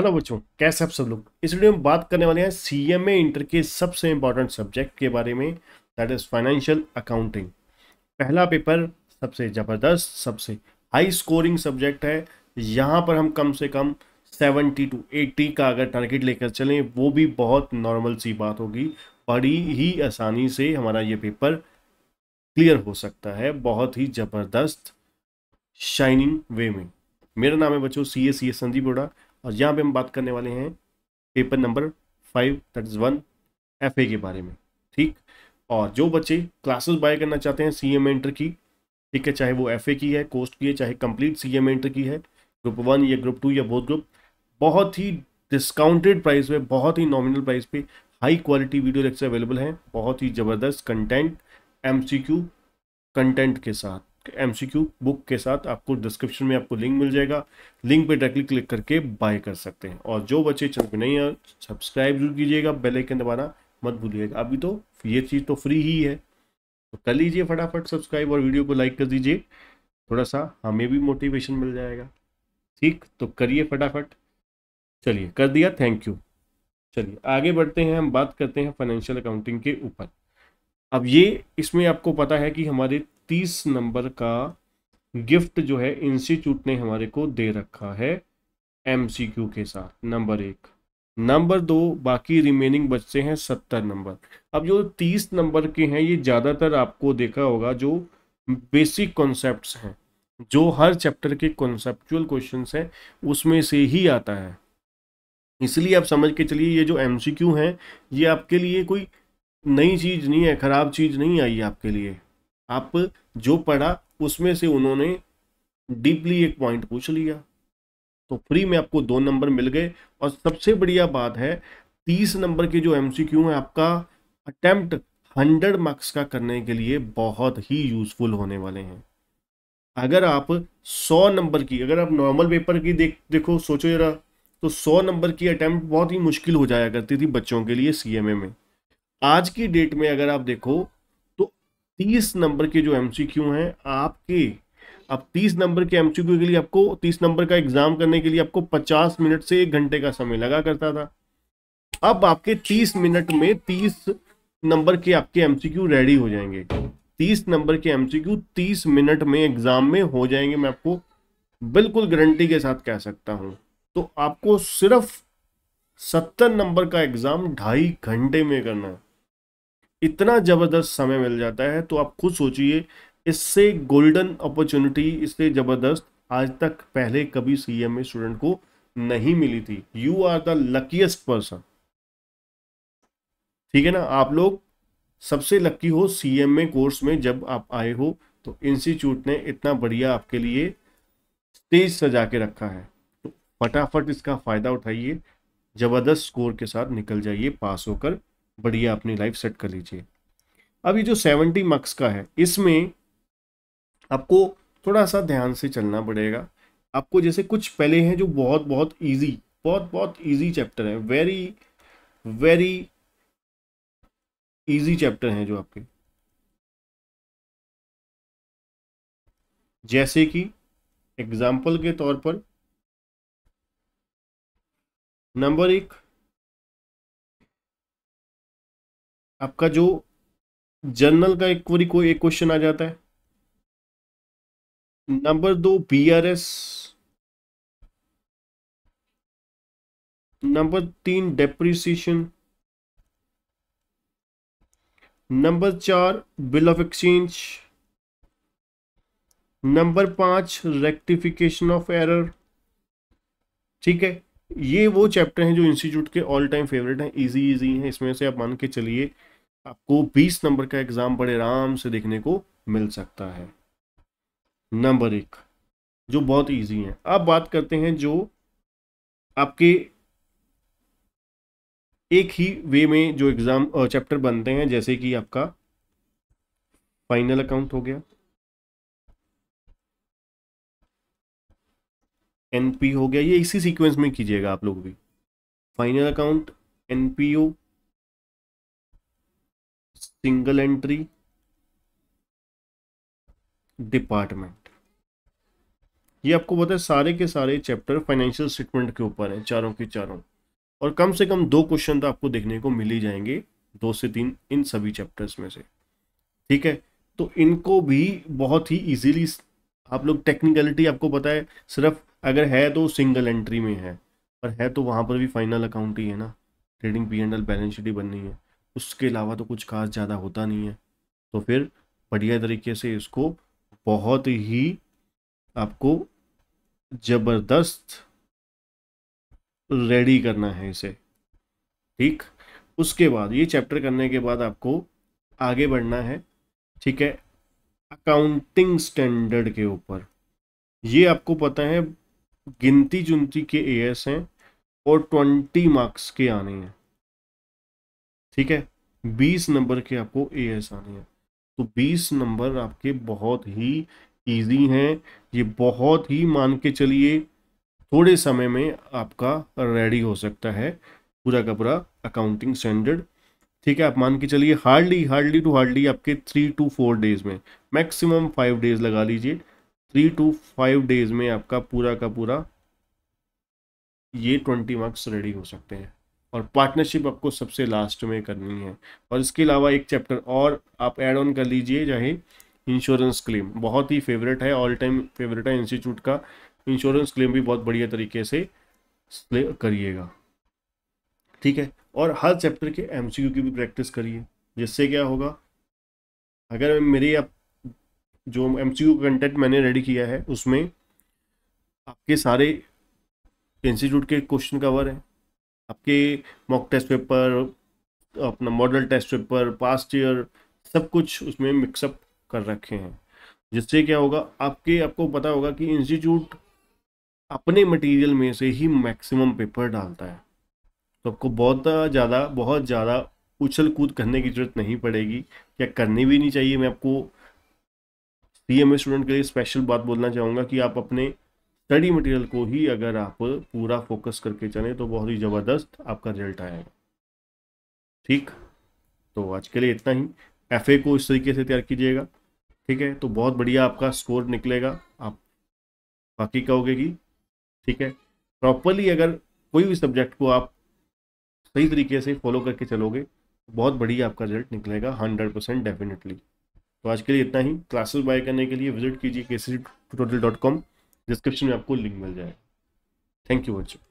hello बच्चों कैसे आप सब लोग इस वीडियो में बात करने वाले हैं सी एम ए इंटर के सबसे इम्पॉर्टेंट सब्जेक्ट के बारे में दैट इज़ फाइनेंशियल अकाउंटिंग पहला पेपर सबसे ज़बरदस्त सबसे हाई स्कोरिंग सब्जेक्ट है यहाँ पर हम कम से कम 70 टू 80 का अगर टारगेट लेकर चलें वो भी बहुत नॉर्मल सी बात होगी बड़ी ही आसानी से हमारा ये पेपर क्लियर हो सकता है बहुत ही ज़बरदस्त शाइनिंग वे में मेरा नाम है बच्चों सी ए सी एस संदीप बोड़ा और यहाँ पे हम बात करने वाले हैं paper number five that is one F के बारे में ठीक और जो बच्चे क्लासेस बाय करना चाहते हैं सी एम एंटर की ठीक है चाहे वो एफ की है कोस्ट की है चाहे कंप्लीट सी एम एंटर की है ग्रुप वन या ग्रुप टू या बोथ ग्रुप बहुत ही डिस्काउंटेड प्राइस पे बहुत ही नॉमिनल प्राइस पे high quality video lecture available हैं बहुत ही ज़बरदस्त कंटेंट एम कंटेंट के साथ एमसीक्यू बुक के साथ आपको डिस्क्रिप्शन में आपको लिंक मिल जाएगा लिंक पे डायरेक्टली क्लिक करके बाय कर सकते हैं और जो बच्चे चैनल पे नहीं हैं सब्सक्राइब जरूर कीजिएगा बेल आइकन दबाना मत भूलिएगा अभी तो ये चीज़ तो फ्री ही है तो कर लीजिए फटाफट सब्सक्राइब और वीडियो को लाइक कर दीजिए थोड़ा सा हमें भी मोटिवेशन मिल जाएगा ठीक तो करिए फटाफट चलिए कर दिया थैंक यू चलिए आगे बढ़ते हैं हम बात करते हैं फाइनेंशियल अकाउंटिंग के ऊपर अब ये इसमें आपको पता है कि हमारे तीस नंबर का गिफ्ट जो है इंस्टीट्यूट ने हमारे को दे रखा है एमसीक्यू के साथ नंबर एक नंबर दो बाकी रिमेनिंग बचते हैं सत्तर नंबर अब जो तीस नंबर के हैं ये ज़्यादातर आपको देखा होगा जो बेसिक कॉन्सेप्ट हैं जो हर चैप्टर के कॉन्सेप्चुअल क्वेश्चन हैं उसमें से ही आता है इसलिए आप समझ के चलिए ये जो एम हैं ये आपके लिए कोई नई चीज़ नहीं है ख़राब चीज़ नहीं आई आपके लिए आप जो पढ़ा उसमें से उन्होंने डीपली एक पॉइंट पूछ लिया तो फ्री में आपको दो नंबर मिल गए और सबसे बढ़िया बात है तीस नंबर के जो एमसीक्यू है आपका अटेम्प्ट हंड्रेड मार्क्स का करने के लिए बहुत ही यूजफुल होने वाले हैं अगर आप सौ नंबर की अगर आप नॉर्मल पेपर की देख देखो सोचो जरा तो सौ नंबर की अटैम्प्ट बहुत ही मुश्किल हो जाया करती थी बच्चों के लिए ए में आज की डेट में अगर आप देखो तीस नंबर के जो एमसीक्यू हैं आपके अब तीस नंबर के एमसीक्यू के लिए आपको तीस नंबर का एग्जाम करने के लिए आपको पचास मिनट से एक घंटे का समय लगा करता था अब आपके तीस मिनट में तीस नंबर के आपके एमसीक्यू रेडी हो जाएंगे तीस नंबर के एमसीक्यू तीस मिनट में एग्जाम में हो जाएंगे मैं आपको बिल्कुल गारंटी के साथ कह सकता हूं तो आपको सिर्फ सत्तर नंबर का एग्जाम ढाई घंटे में करना है इतना ज़बरदस्त समय मिल जाता है तो आप खुद सोचिए इससे गोल्डन अपॉर्चुनिटी इससे ज़बरदस्त आज तक पहले कभी सी एम स्टूडेंट को नहीं मिली थी you are the luckiest person ठीक है ना आप लोग सबसे लकी हो सी एम ए कोर्स में जब आप आए हो तो इंस्टीट्यूट ने इतना बढ़िया आपके लिए स्टेज सजा के रखा है तो फटाफट इसका फ़ायदा उठाइए ज़बरदस्त स्कोर के साथ निकल जाइए पास होकर बढ़िया अपनी लाइफ सेट कर लीजिए अब ये जो सेवेंटी मार्क्स का है इसमें आपको थोड़ा सा ध्यान से चलना पड़ेगा आपको जैसे कुछ पहले हैं जो बहुत बहुत ईजी बहुत बहुत ईजी चैप्टर है वेरी वेरी ईजी चैप्टर हैं जो आपके जैसे कि एग्जाम्पल के तौर पर नंबर एक आपका जो जर्नल का एक वरी कोई एक क्वेश्चन आ जाता है नंबर दो बीआरएस नंबर तीन डेप्रिसिएशन नंबर चार बिल ऑफ एक्सचेंज नंबर पांच रेक्टिफिकेशन ऑफ एरर ठीक है ये वो चैप्टर हैं जो इंस्टीट्यूट के ऑल टाइम फेवरेट हैं इजी इजी हैं इसमें से आप मान के चलिए आपको 20 नंबर का एग्जाम बड़े आराम से देखने को मिल सकता है नंबर एक जो बहुत इजी है अब बात करते हैं जो आपके एक ही वे में जो एग्जाम चैप्टर बनते हैं जैसे कि आपका फाइनल अकाउंट हो गया एनपी हो गया ये इसी सीक्वेंस में कीजिएगा आप लोग भी final account NPO single entry department ये आपको पता है सारे के सारे चैप्टर फाइनेंशियल स्टेटमेंट के ऊपर है चारों के चारों और कम से कम दो क्वेश्चन तो आपको देखने को मिल ही जाएंगे दो से तीन इन सभी चैप्टर्स में से ठीक है तो इनको भी बहुत ही इजीली आप लोग टेक्निकलिटी आपको पता है सिर्फ अगर है तो सिंगल एंट्री में है पर है तो वहाँ पर भी फाइनल अकाउंट ही है ना trading P and L balance sheet ही बननी है उसके अलावा तो कुछ खास ज़्यादा होता नहीं है तो फिर बढ़िया तरीके से इसको बहुत ही आपको ज़बरदस्त रेडी करना है इसे ठीक उसके बाद ये चैप्टर करने के बाद आपको आगे बढ़ना है ठीक है अकाउंटिंग स्टैंडर्ड के ऊपर ये आपको पता है गिनती चुनती के एएस हैं और ट्वेंटी मार्क्स के आने हैं ठीक है बीस नंबर के आपको ए एस आने हैं तो बीस नंबर आपके बहुत ही ईजी हैं ये बहुत ही मान के चलिए थोड़े समय में आपका रेडी हो सकता है पूरा का पूरा अकाउंटिंग स्टैंडर्ड ठीक है आप मान के चलिए हार्डली हार्डली टू हार्डली आपके थ्री टू फोर डेज में मैक्सिमम फाइव डेज लगा लीजिए थ्री टू फाइव डेज में आपका पूरा का पूरा ये ट्वेंटी मार्क्स रेडी हो सकते हैं और पार्टनरशिप आपको सबसे लास्ट में करनी है और इसके अलावा एक चैप्टर और आप ऐड ऑन कर लीजिए चाहे इंश्योरेंस क्लेम बहुत ही फेवरेट है ऑल टाइम फेवरेट है इंस्टीट्यूट का इंश्योरेंस क्लेम भी बहुत बढ़िया तरीके से करिएगा ठीक है और हर चैप्टर के एमसीक्यू की भी प्रैक्टिस करिए जिससे क्या होगा अगर मेरे आप जो एमसीक्यू कंटेंट मैंने रेडी किया है उसमें आपके सारे इंस्टीट्यूट के क्वेश्चन कवर हैं आपके मॉक टेस्ट पेपर अपना model test paper past year सब कुछ उसमें मिक्सअप कर रखे हैं जिससे क्या होगा आपके आपको पता होगा कि इंस्टीट्यूट अपने मटेरियल में से ही मैक्सिमम पेपर डालता है तो आपको बहुत ज़्यादा बहुत ज़्यादा उछल कूद करने की ज़रूरत नहीं पड़ेगी या करनी भी नहीं चाहिए मैं आपको सी स्टूडेंट के लिए स्पेशल बात बोलना चाहूँगा कि आप अपने स्टडी मटेरियल को ही अगर आप पूरा फोकस करके चलें तो बहुत ही ज़बरदस्त आपका रिजल्ट आएगा ठीक तो आज के लिए इतना ही एफ को इस तरीके से तैयार कीजिएगा ठीक है तो बहुत बढ़िया आपका स्कोर निकलेगा आप बाकी कहोगे कि ठीक है प्रॉपरली अगर कोई भी सब्जेक्ट को आप सही तरीके से फॉलो करके चलोगे तो बहुत बढ़िया आपका रिजल्ट निकलेगा हंड्रेड परसेंट डेफिनेटली तो आज के लिए इतना ही क्लासेस बाय करने के लिए विजिट कीजिए K C tutorial dot com description में आपको लिंक मिल जाएगा थैंक यू बच्चों